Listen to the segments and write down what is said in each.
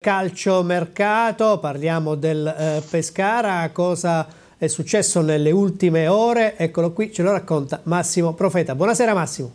Calcio mercato, parliamo del eh, Pescara, cosa è successo nelle ultime ore, eccolo qui, ce lo racconta Massimo Profeta. Buonasera Massimo.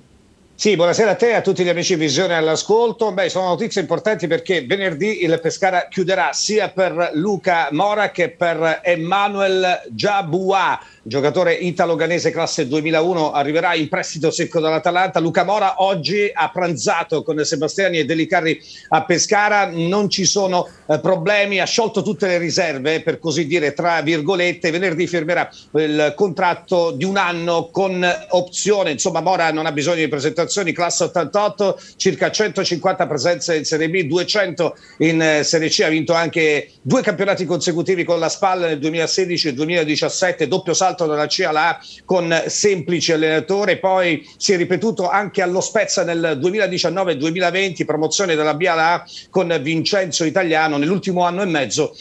Sì, buonasera a te e a tutti gli amici Visione all'ascolto. Beh, sono notizie importanti perché venerdì il Pescara chiuderà sia per Luca Mora che per Emmanuel Giabua, giocatore italo-ganese classe 2001, arriverà in prestito secco dall'Atalanta. Luca Mora oggi ha pranzato con Sebastiani e Delicarri a Pescara, non ci sono eh, problemi, ha sciolto tutte le riserve, per così dire, tra virgolette. Venerdì firmerà il contratto di un anno con opzione. Insomma, Mora non ha bisogno di presentare valutazioni classe 88, circa 150 presenze in Serie B, 200 in eh, Serie C, ha vinto anche due campionati consecutivi con la Spalla nel 2016 e 2017, doppio salto dalla C alla A con semplice allenatore, poi si è ripetuto anche allo Spezza nel 2019-2020, promozione dalla B alla A con Vincenzo Italiano, nell'ultimo anno e mezzo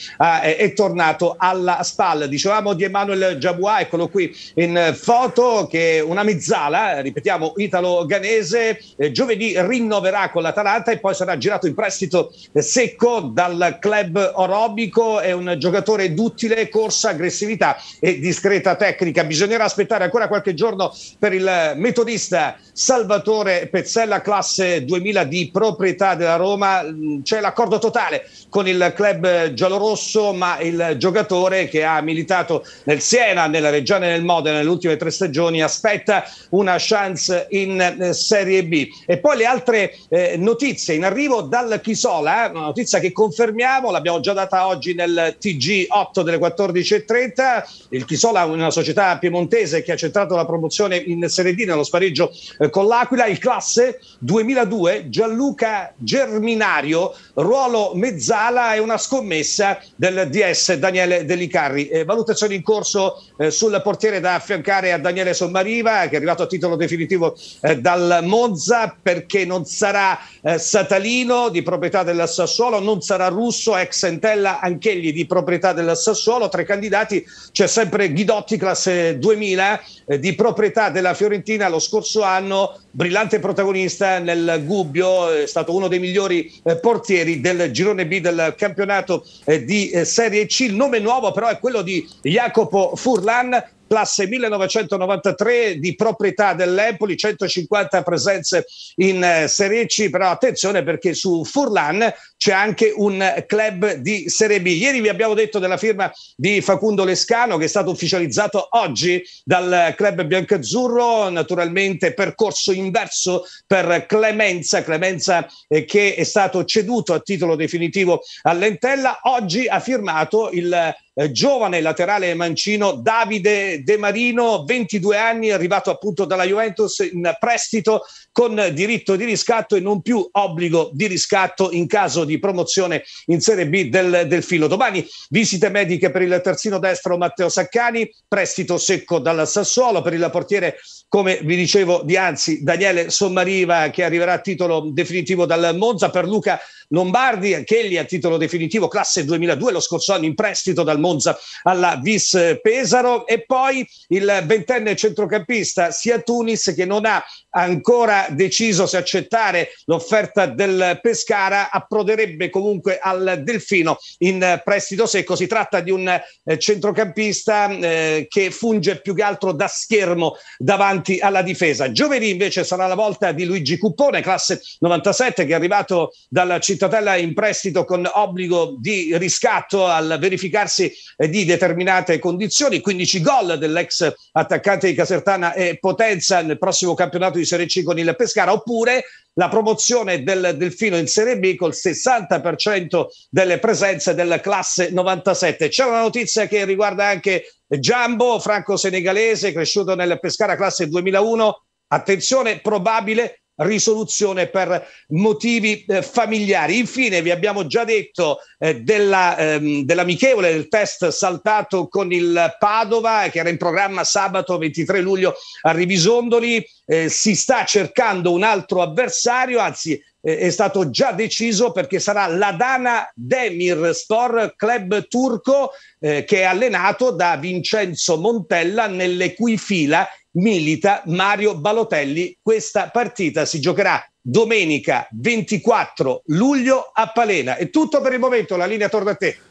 eh, è tornato alla Spalla. Dicevamo di Emanuel Giabua, eccolo qui in foto, che è una mezzala, eh, ripetiamo, italo-ganese Cremonese, eh, giovedì rinnoverà con l'Atalanta e poi sarà girato in prestito secco dal club orobico, è un giocatore duttile, corsa, aggressività e discreta tecnica. Bisognerà aspettare ancora qualche giorno per il metodista Salvatore Pezzella, classe 2000 di proprietà della Roma. Mm, c'è l'accordo totale con il club giallorosso, ma il giocatore che ha militato nel Siena, nella regione del Modena nelle ultime tre stagioni aspetta una chance in eh, Serie B. E poi le altre eh, notizie in arrivo dal Chisola, eh, una notizia che confermiamo, l'abbiamo già data oggi nel TG8 delle 14.30. Il Chisola è una società piemontese che ha centrato la promozione in Serie D nello spareggio eh, con l'Aquila, il classe 2002 Gianluca Germinario, ruolo mezzala e una scommessa del DS Daniele Delicarri. Eh, valutazioni in corso eh, sul portiere da affiancare a Daniele Sommariva che è arrivato a titolo definitivo eh, dal Monza perché non sarà eh, Satalino di proprietà della Sassuolo, non sarà Russo, ex Entella, anch'egli di proprietà della Sassuolo. Tra i candidati c'è sempre Ghidotti, classe 2000, eh, di proprietà della Fiorentina lo scorso anno, brillante protagonista nel Gubbio, è stato uno dei migliori eh, portieri del girone B del campionato eh, di eh, Serie C. Il nome nuovo però è quello di Jacopo Furlan classe 1993 di proprietà dell'Empoli, 150 presenze in eh, Serie C, però attenzione perché su Furlan c'è anche un club di Serie B. Ieri vi abbiamo detto della firma di Facundo Lescano che è stato ufficializzato oggi dal club biancazzurro, naturalmente percorso inverso per Clemenza, Clemenza eh, che è stato ceduto a titolo definitivo all'Entella, oggi ha firmato il eh, giovane laterale mancino Davide De Marino, 22 anni, arrivato appunto dalla Juventus in prestito con diritto di riscatto e non più obbligo di riscatto in caso di promozione in Serie B del, del filo. Domani visite mediche per il terzino destro Matteo Saccani, prestito secco dal Sassuolo per il portiere come vi dicevo di anzi Daniele Sommariva che arriverà a titolo definitivo dal Monza per Luca Lombardi, anch'egli a titolo definitivo classe 2002 lo scorso anno in prestito dal Monza alla Vis Pesaro e poi il ventenne centrocampista sia Tunis che non ha ancora deciso se accettare l'offerta del Pescara approderebbe comunque al Delfino in prestito secco. Si tratta di un eh, centrocampista eh, che funge più che altro da schermo davanti davanti alla difesa. Giovedì invece sarà la volta di Luigi Cuppone, classe 97, che è arrivato dalla Cittadella in prestito con obbligo di riscatto al verificarsi di determinate condizioni. 15 gol dell'ex attaccante di Casertana e Potenza nel prossimo campionato di Serie C con il Pescara, oppure la promozione del Delfino in Serie B col 60% delle presenze della classe 97. C'è una notizia che riguarda anche Giambo, franco senegalese, cresciuto nel Pescara classe 2001. Attenzione, probabile risoluzione per motivi eh, familiari. Infine vi abbiamo già detto eh, della, ehm, dell'amichevole del test saltato con il Padova che era in programma sabato 23 luglio a Rivisondoli. Eh, si sta cercando un altro avversario, anzi eh, è stato già deciso perché sarà l'Adana Demirspor club turco eh, che è allenato da Vincenzo Montella nelle cui fila milita Mario Balotelli. Questa partita si giocherà domenica 24 luglio a Palena. È tutto per il momento, la linea torna a te.